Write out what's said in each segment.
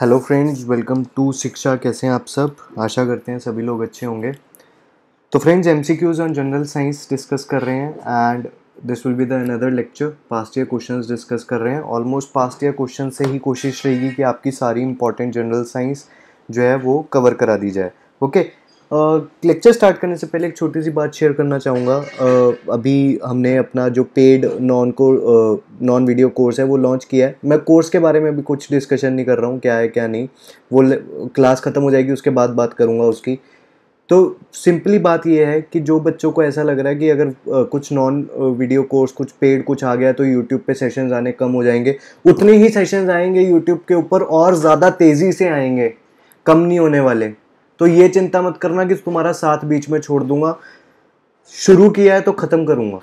Hello friends welcome to शिक्षा कैसे हैं आप सब आशा करते हैं सभी लोग अच्छे होंगे तो friends M C Qs on general science discuss कर रहे हैं and this will be the another lecture past year questions discuss कर रहे हैं ऑलमोस्ट पास्ट ईयर क्वेश्चन से ही कोशिश रहेगी कि आपकी सारी इंपॉर्टेंट जनरल साइंस जो है वो कवर करा दी जाए ओके okay? लेक्चर स्टार्ट करने से पहले एक छोटी सी बात शेयर करना चाहूँगा uh, अभी हमने अपना जो पेड नॉन को नॉन वीडियो कोर्स है वो लॉन्च किया है मैं कोर्स के बारे में अभी कुछ डिस्कशन नहीं कर रहा हूँ क्या है क्या नहीं वो क्लास ख़त्म हो जाएगी उसके बाद बात करूँगा उसकी तो सिंपली बात यह है कि जो बच्चों को ऐसा लग रहा है कि अगर कुछ नॉन वीडियो कोर्स कुछ पेड कुछ आ गया तो यूट्यूब पे सेशंस आने कम हो जाएंगे उतने ही सेशंस आएंगे यूट्यूब के ऊपर और ज़्यादा तेज़ी से आएंगे कम नहीं होने वाले तो ये चिंता मत करना कि तुम्हारा साथ बीच में छोड़ दूंगा शुरू किया है तो ख़त्म करूंगा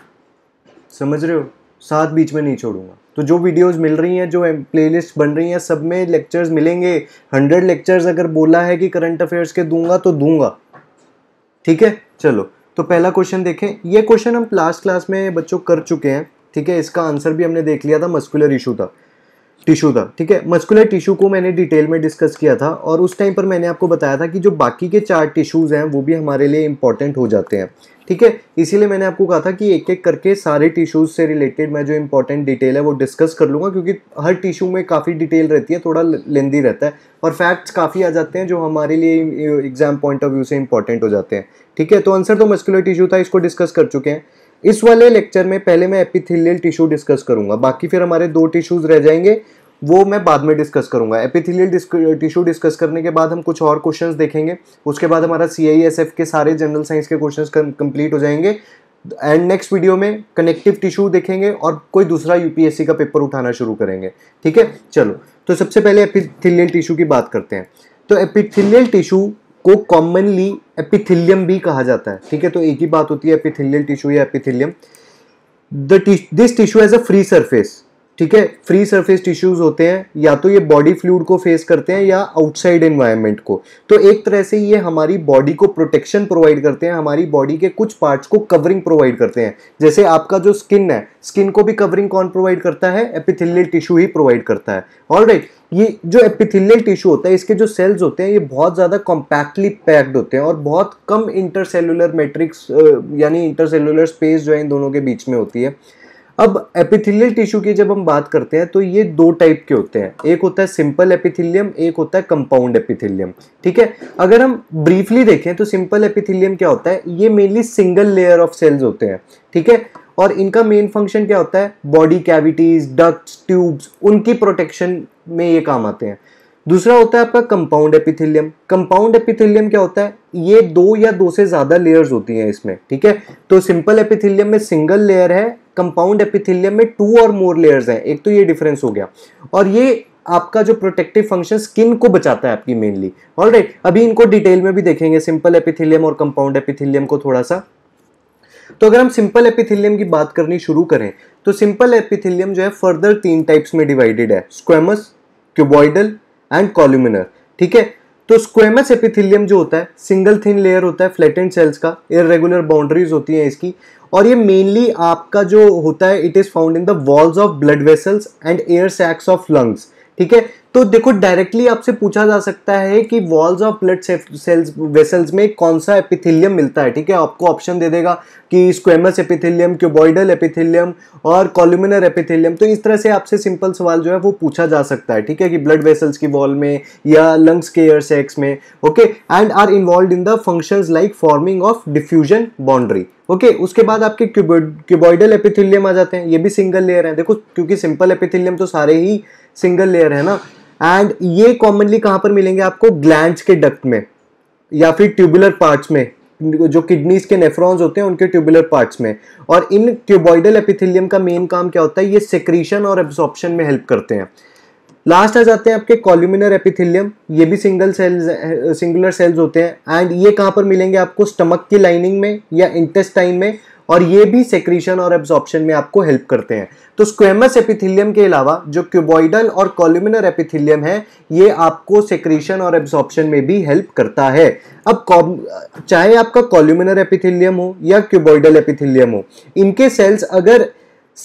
समझ रहे हो साथ बीच में नहीं छोड़ूंगा तो जो वीडियोस मिल रही हैं जो प्लेलिस्ट बन रही हैं सब में लेक्चर्स मिलेंगे हंड्रेड लेक्चर्स अगर बोला है कि करंट अफेयर्स के दूंगा तो दूंगा ठीक है चलो तो पहला क्वेश्चन देखें ये क्वेश्चन हम लास्ट क्लास में बच्चों कर चुके हैं ठीक है इसका आंसर भी हमने देख लिया था मस्कुलर इशू था टिश्यू था ठीक है मस्कुलर टिश्यू को मैंने डिटेल में डिस्कस किया था और उस टाइम पर मैंने आपको बताया था कि जो बाकी के चार टिश्यूज़ हैं वो भी हमारे लिए इंपॉर्टेंट हो जाते हैं ठीक है इसीलिए मैंने आपको कहा था कि एक एक करके सारे टिश्यूज़ से रिलेटेड मैं जो इंपॉर्टेंट डिटेल है वो डिस्कस कर लूंगा क्योंकि हर टिश्यू में काफ़ी डिटेल रहती है थोड़ा लेंदी रहता है और फैक्ट्स काफ़ी आ जाते हैं जो हमारे लिए एग्जाम पॉइंट ऑफ व्यू से इंपॉर्टेंट हो जाते हैं ठीक है तो आंसर तो मस्कुलर टिश्यू था इसको डिस्कस कर चुके हैं इस वाले लेक्चर में पहले मैं एपिथेलियल टिश्यू डिस्कस करूंगा बाकी फिर हमारे दो टिश्यूज रह जाएंगे वो मैं बाद में डिस्कस करूंगा एपिथेलियल टिश्यू डिस्कस करने के बाद हम कुछ और क्वेश्चंस देखेंगे उसके बाद हमारा सी के सारे जनरल साइंस के क्वेश्चंस कंप्लीट हो जाएंगे एंड नेक्स्ट वीडियो में कनेक्टिव टिश्यू देखेंगे और कोई दूसरा यूपीएससी का पेपर उठाना शुरू करेंगे ठीक है चलो तो सबसे पहले एपिथिलियल टिश्यू की बात करते हैं तो एपिथिलियल टिश्यू को कॉमनली एपिथिलियम भी कहा जाता है ठीक है तो एक ही बात होती है एपिथिलियल टिश्यू या epithelium this tissue has a free surface ठीक है फ्री सरफेस टिश्यूज होते हैं या तो ये बॉडी फ्लूड को फेस करते हैं या आउटसाइड एनवायरनमेंट को तो एक तरह से ये हमारी बॉडी को प्रोटेक्शन प्रोवाइड करते हैं हमारी बॉडी के कुछ पार्ट्स को कवरिंग प्रोवाइड करते हैं जैसे आपका जो स्किन है स्किन को भी कवरिंग कौन प्रोवाइड करता है एपिथिलियल टिश्यू ही प्रोवाइड करता है ऑल राइट right, ये जो एपिथिलियल टिश्यू होता है इसके जो सेल्स होते हैं ये बहुत ज़्यादा कॉम्पैक्टली पैक्ड होते हैं और बहुत कम इंटरसेलुलर मेट्रिक्स यानी इंटरसेलुलर स्पेस जो है इन दोनों के बीच में होती है अब एपिथिलियल टिश्यू की जब हम बात करते हैं तो ये दो टाइप के होते हैं एक होता है सिंपल एपिथिलियम एक होता है कंपाउंड एपिथिलियम ठीक है अगर हम ब्रीफली देखें तो सिंपल एपिथिलियम क्या होता है ये mainly single layer of cells होते हैं ठीक है और इनका मेन फंक्शन क्या होता है बॉडी कैविटीज डक्ट ट्यूब्स उनकी प्रोटेक्शन में ये काम आते हैं दूसरा होता है आपका कंपाउंड एपिथेलियम कंपाउंड एपिथेलियम क्या होता है ये दो या दो से ज्यादा लेयर्स होती हैं इसमें ठीक है तो सिंपल एपिथेलियम में सिंगल लेयर है कंपाउंड एपिथेलियम में टू और मोर लेयर्स हैं एक तो ये डिफरेंस हो गया और ये आपका जो प्रोटेक्टिव फंक्शन स्किन को बचाता है आपकी मेनली ऑल अभी इनको डिटेल में भी देखेंगे सिंपल एपिथिलियम और कंपाउंड एपिथिलियम को थोड़ा सा तो अगर हम सिंपल एपिथिलियम की बात करनी शुरू करें तो सिंपल एपिथिलियम जो है फर्दर तीन टाइप्स में डिवाइडेड है स्क्वेमस क्यूबॉइडल एंड कॉल्यूमिनर ठीक है तो स्क्वेमस एपिथिलियम जो होता है सिंगल थिन लेयर होता है फ्लैटेन सेल्स का इरेगुलर बाउंड्रीज होती हैं इसकी और ये मेनली आपका जो होता है it is found in the walls of blood vessels and air sacs of lungs ठीक है तो देखो डायरेक्टली आपसे पूछा जा सकता है कि walls of blood cells vessels में कौन सा एपिथिलियम मिलता है ठीक है आपको ऑप्शन दे देगा कि स्क्वेमस एपिथिलियम क्यूबॉइडल एपिथिलियम और कॉल्यूमिनर एपिथिलियम तो इस तरह से आपसे सिंपल सवाल जो है वो पूछा जा सकता है ठीक है कि ब्लड वेसल्स की वॉल में या लंग्स के एयर सेक्स में okay and are involved in the function like forming of diffusion boundary okay okay, उसके बाद आपके क्यूबॉइडल एपिथिलियम आ जाते हैं ये भी सिंगल लेयर है देखो क्योंकि सिंपल एपिथिलियम तो सारे ही सिंगल लेयर है ना एंड ये कॉमनली कहाँ पर मिलेंगे आपको ग्लैंड के डक्ट में या फिर ट्यूबुलर पार्ट्स में जो किडनीज के नेफ्रॉन्स होते हैं उनके ट्यूबुलर पार्ट्स में और इन ट्यूबॉइडल एपिथिलियम का मेन काम क्या होता है ये सेक्रीशन और एब्जॉर्प्शन में हेल्प करते हैं लास्ट आ जाते हैं आपके कॉल्यूमिनर एपिथिलियम ये भी सिंगल सेल्स सिंगुलर सेल्स होते हैं एंड ये कहाँ पर मिलेंगे आपको स्टमक की लाइनिंग में या इंटेस्टाइन में और ये भी सेक्रीशन और एब्जॉर्प्शन में आपको हेल्प करते हैं तो स्क्वेमस एपिथिलियम के अलावा जो क्यूबॉइडल और कॉल्यूमिनर एपिथिलियम है ये आपको सेक्रीशन और एब्जॉर्प्शन में भी हेल्प करता है अब चाहे आपका कॉल्यूमिनर एपिथिलियम हो या क्यूबॉइडल एपिथिलियम हो इनके सेल्स अगर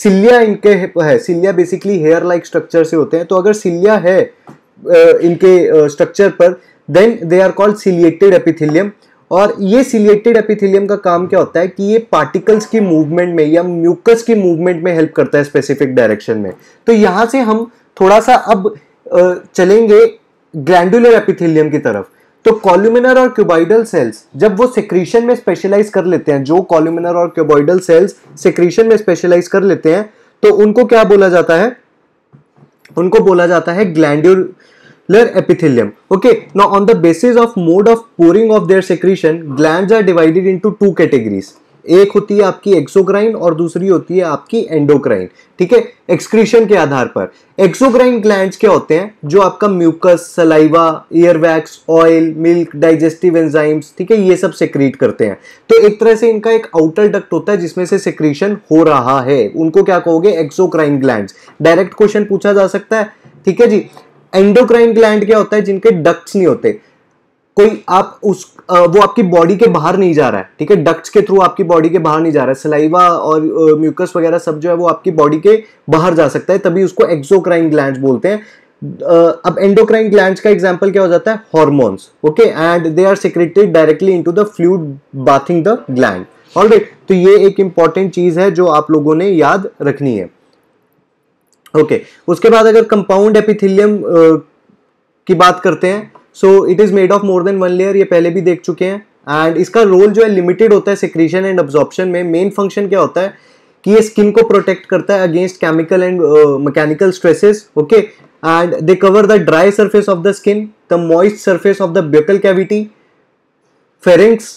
सिलिया इनके है cilia basically hair like structure से होते हैं तो अगर सिलिया है इनके स्ट्रक्चर पर then they are called ciliated epithelium और ये सिलेटेड एपिथिलियम का काम क्या होता है कि ये पार्टिकल्स की मूवमेंट में या म्यूकस की मूवमेंट में हेल्प करता है स्पेसिफिक डायरेक्शन में तो यहां से हम थोड़ा सा अब चलेंगे ग्लैंडुलर एपिथिलियम की तरफ तो कॉल्यूमिनर और क्यूबॉइडल सेल्स जब वो सेक्रीशन में स्पेशलाइज कर लेते हैं जो कॉल्यूमिनर और क्यूबॉइडल सेल्स सेक्रीशन में स्पेशलाइज कर लेते हैं तो उनको क्या बोला जाता है उनको बोला जाता है gland glandular epithelium. Okay, now on the basis of mode of pouring of their secretion, glands are divided into two categories. एक होती है आपकी एक्सोक्राइन और दूसरी होती है आपकी एंडोक्राइन ठीक है एक्सक्रीशन के आधार पर एक्सोक्राइन ग्लैंड क्या होते हैं जो आपका mucus saliva earwax oil milk digestive enzymes ठीक है ये सब सेक्रीट करते हैं तो एक तरह से इनका एक आउटर डक्ट होता है जिसमें से सेक्रीशन हो रहा है उनको क्या कहोगे एक्सोक्राइन ग्लैंड डायरेक्ट क्वेश्चन पूछा जा सकता है ठीक है जी एंडोक्राइन ग्लैंड क्या होता है जिनके डक्ट्स नहीं होते कोई आप उस वो आपकी बॉडी के बाहर नहीं जा रहा है ठीक है डक्ट्स के थ्रू आपकी बॉडी के बाहर नहीं जा रहा है सलाइवा और म्यूकस वगैरह सब जो है वो आपकी बॉडी के बाहर जा सकता है तभी उसको एक्सोक्राइन ग्लैंड बोलते हैं अब एंडोक्राइन ग्लैंड का एग्जाम्पल क्या हो जाता है hormones okay and they are secreted directly into the fluid bathing the gland alright तो ये एक इंपॉर्टेंट चीज है जो आप लोगों ने याद रखनी है ओके okay. उसके बाद अगर कंपाउंड एपिथिलियम uh, की बात करते हैं so it is made of more than one layer ये पहले भी देख चुके हैं एंड इसका रोल जो है लिमिटेड होता है सिक्रीशन एंड ऑब्जॉर्प्शन में मेन फंक्शन क्या होता है कि ये स्किन को प्रोटेक्ट करता है against chemical and mechanical stresses okay and they cover the dry surface of the skin the moist surface of the buccal cavity pharynx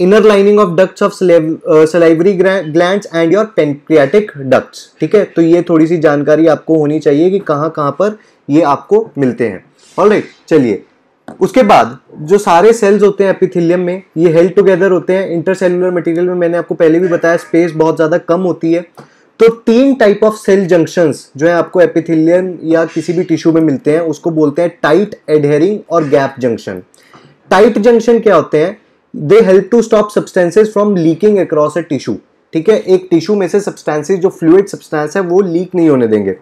inner lining of ducts of salivary gland and your pancreatic ducts ठीक है तो ये थोड़ी सी जानकारी आपको होनी चाहिए कि कहाँ कहाँ पर ये आपको मिलते हैं ऑल राइट चलिए उसके बाद जो सारे सेल्स होते हैं एपिथिलियम में ये हेल्ड टुगेदर होते हैं इंटरसेलुलर मटेरियल में मैंने आपको पहले भी बताया स्पेस बहुत ज़्यादा कम होती है तो तीन टाइप ऑफ सेल जंक्शंस जो है आपको एपिथिलियम या किसी भी टिश्यू में मिलते हैं उसको बोलते हैं टाइट एडहेरिंग और गैप जंक्शन टाइट जंक्शन क्या होते हैं they help to stop substances from leaking across a tissue ठीक है एक टिश्यू में से सब्सटेंसेज जो फ्लूड सब्सटेंस है वो लीक नहीं होने देंगे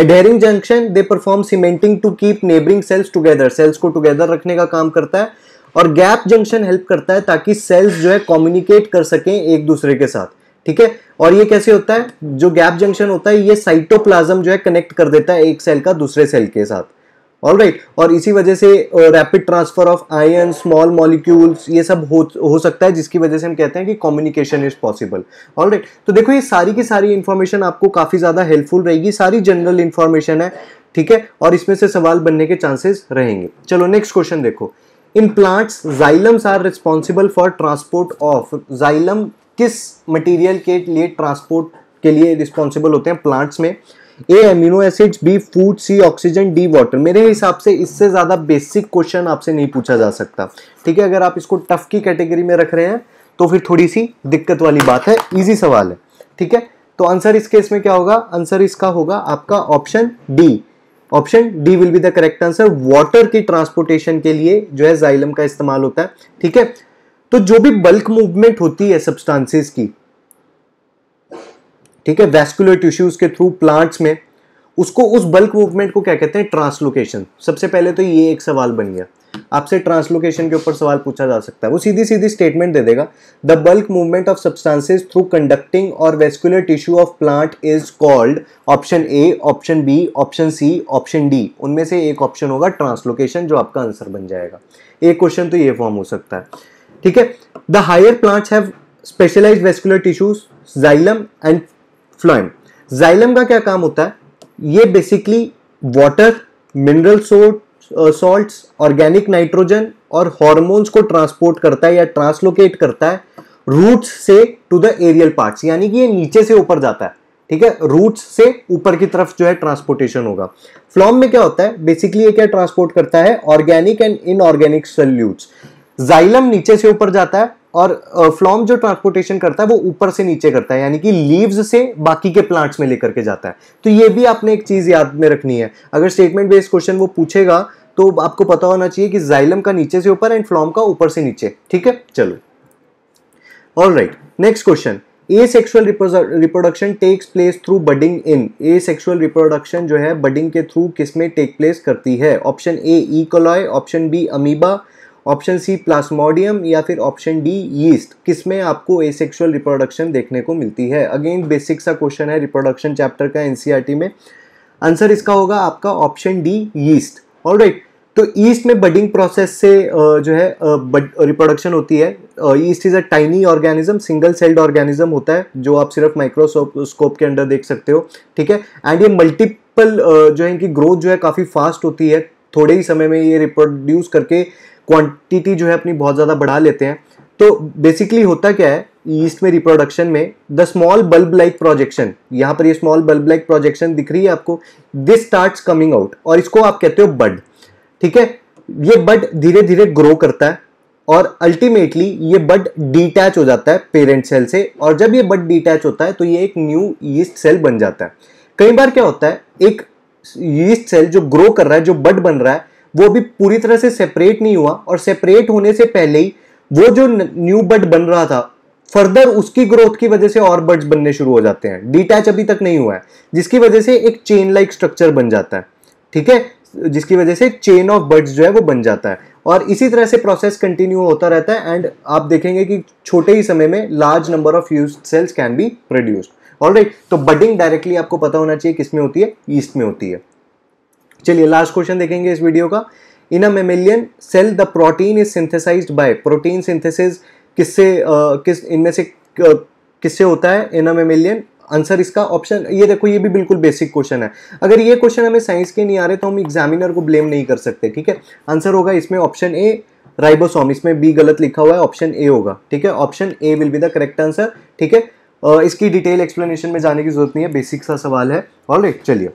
adhering junction they perform cementing to keep neighbouring cells together cells को टुगेदर रखने का काम करता है और गैप जंक्शन हेल्प करता है ताकि सेल्स जो है कम्युनिकेट कर सकें एक दूसरे के साथ ठीक है और ये कैसे होता है जो गैप जंक्शन होता है ये साइटोप्लाज्म जो है कनेक्ट कर देता है एक सेल का दूसरे सेल के साथ ऑल राइट और इसी वजह से rapid transfer of ion small molecules ये सब हो हो सकता है जिसकी वजह से हम कहते हैं कि communication is possible all right तो देखो ये सारी की सारी इन्फॉर्मेशन आपको काफ़ी ज़्यादा हेल्पफुल रहेगी सारी जनरल इन्फॉर्मेशन है ठीक है और इसमें से सवाल बनने के चांसेस रहेंगे चलो नेक्स्ट क्वेश्चन देखो in plants xylems are responsible for transport of xylem किस मटीरियल के लिए ट्रांसपोर्ट के लिए रिस्पॉन्सिबल होते हैं प्लांट्स में A amino acid B food C oxygen D water मेरे हिसाब से इससे ज़्यादा बेसिक क्वेश्चन आपसे नहीं पूछा जा सकता ठीक है अगर आप इसको टफ की कैटेगरी में रख रहे हैं तो फिर थोड़ी सी दिक्कत वाली बात है इजी सवाल है ठीक है तो आंसर इस केस में क्या होगा आंसर इसका होगा आपका option D option D will be the correct answer water की ट्रांसपोर्टेशन के लिए जो है जाइलम का इस्तेमाल होता है ठीक है तो जो भी बल्क मूवमेंट होती है सब्सटांसिस की ठीक है वेस्कुलर टिश्यूज के थ्रू प्लांट्स में उसको उस बल्क मूवमेंट को क्या कहते हैं ट्रांसलोकेशन सबसे पहले तो ये एक सवाल बन गया आपसे ट्रांसलोकेशन के ऊपर सवाल पूछा जा सकता है वो सीधी सीधी स्टेटमेंट दे देगा the bulk movement of substances through conducting और vascular tissue of plant is called option A option B option C option D उनमें से एक ऑप्शन होगा ट्रांसलोकेशन जो आपका आंसर बन जाएगा एक क्वेश्चन तो ये फॉर्म हो सकता है ठीक है the higher plants have specialised vascular tissues xylem and phloem xylem का क्या काम होता है ये basically water mineral salts organic nitrogen और हॉर्मोन्स को ट्रांसपोर्ट करता है या ट्रांसलोकेट करता है रूट्स से टू द एरियल पार्ट्स यानी कि ये नीचे से ऊपर जाता है ठीक है रूट्स से ऊपर की तरफ जो है ट्रांसपोर्टेशन होगा फ्लॉम में क्या होता है बेसिकली ये क्या ट्रांसपोर्ट करता है organic and inorganic solutes xylem नीचे से ऊपर जाता है और फ्लॉम जो ट्रांसपोर्टेशन करता है वो ऊपर से नीचे करता है यानी कि लीव्स से बाकी के प्लांट्स में लेकर के जाता है तो ये भी आपने एक चीज़ याद में रखनी है अगर स्टेटमेंट बेस्ड क्वेश्चन वो पूछेगा तो आपको पता होना चाहिए कि जाइलम का नीचे से ऊपर एंड फ्लॉम का ऊपर से नीचे ठीक है चलो all right next question asexual reproduction takes place through budding in asexual reproduction जो है बडिंग के थ्रू किसमें टेक प्लेस करती है option A E coli option B amoeba option C plasmodium या फिर ऑप्शन डी यीस्ट किसमें आपको एसेक्सुअल रिप्रोडक्शन देखने को मिलती है अगेन बेसिक सा क्वेश्चन है रिप्रोडक्शन चैप्टर का एनसीईआरटी e में आंसर इसका होगा आपका ऑप्शन डी यीस्ट ऑलराइट तो ईस्ट में बडिंग प्रोसेस से जो है रिप्रोडक्शन होती है yeast is a tiny organism single celled organism होता है जो आप सिर्फ माइक्रोस्कोप के अंडर देख सकते हो ठीक है एंड ये मल्टीपल जो है इनकी ग्रोथ जो है काफ़ी फास्ट होती है थोड़े ही समय में ये रिप्रोड्यूस करके क्वांटिटी जो है अपनी बहुत ज़्यादा बढ़ा लेते हैं तो बेसिकली होता क्या है ईस्ट में रिप्रोडक्शन में the small bulb like projection यहाँ पर ये स्मॉल बल्ब लाइक प्रोजेक्शन दिख रही है आपको दिस स्टार्ट कमिंग आउट और इसको आप कहते हो बड ठीक है ये बड धीरे धीरे ग्रो करता है और अल्टीमेटली ये बड डिटैच हो जाता है पेरेंट सेल से और जब ये बड डिटैच होता है तो ये एक न्यू यीस्ट सेल बन जाता है कई बार क्या होता है एक यीस्ट सेल जो ग्रो कर रहा है जो बड बन रहा है वो भी पूरी तरह से सेपरेट नहीं हुआ और सेपरेट होने से पहले ही वो जो न्यू बर्ड बन रहा था फर्दर उसकी ग्रोथ की वजह से और बर्ड्स बनने शुरू हो जाते हैं डिटैच अभी तक नहीं हुआ है जिसकी वजह से एक चेन लाइक स्ट्रक्चर बन जाता है ठीक है जिसकी वजह से चेन ऑफ बर्ड्स जो है वो बन जाता है और इसी तरह से प्रोसेस कंटिन्यू होता रहता है एंड आप देखेंगे कि छोटे ही समय में large number of use cells can be produced alright तो बडिंग डायरेक्टली आपको पता होना चाहिए किस में होती है ईस्ट में होती है चलिए लास्ट क्वेश्चन देखेंगे इस वीडियो का in a cell the protein is synthesize by protein synthesis किससे किस इनमें से किससे होता है इन अ आंसर इसका ऑप्शन ये देखो ये भी बिल्कुल बेसिक क्वेश्चन है अगर ये क्वेश्चन हमें साइंस के नहीं आ रहे तो हम एग्जामिनर को ब्लेम नहीं कर सकते ठीक है आंसर होगा इसमें ऑप्शन ए राइबोसोम इसमें बी गलत लिखा हुआ है ऑप्शन ए होगा ठीक है option A will be the correct answer ठीक है इसकी डिटेल एक्सप्लेनेशन में जाने की जरूरत नहीं है बेसिक सा सवाल है ऑल चलिए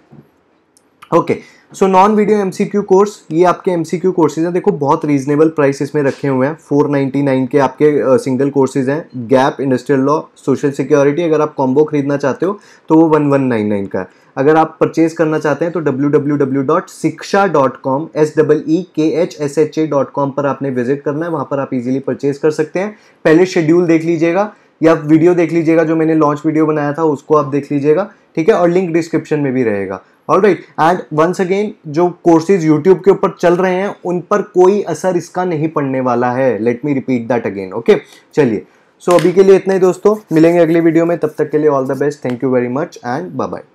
okay so non video MCQ course ये आपके एमसीक्यू कोर्सेज हैं देखो बहुत रीजनेबल प्राइस इसमें रखे हुए हैं 499 के आपके सिंगल कोर्सेज हैं gap industrial law social security अगर आप कॉम्बो खरीदना चाहते हो तो वो 1199 का है अगर आप परचेज करना चाहते हैं तो www.siksha.com S double E K H S H A dot com पर आपने विजिट करना है वहाँ पर आप इजीली परचेज कर सकते हैं पहले शेड्यूल देख लीजिएगा या वीडियो देख लीजिएगा जो मैंने लॉन्च वीडियो बनाया था उसको आप देख लीजिएगा ठीक है और लिंक डिस्क्रिप्शन में भी रहेगा all right and once again जो कोर्सेज यूट्यूब के ऊपर चल रहे हैं उन पर कोई असर इसका नहीं पड़ने वाला है let me repeat that again okay चलिए सो अभी के लिए इतना ही दोस्तों मिलेंगे अगले वीडियो में तब तक के लिए all the best thank you very much and bye bye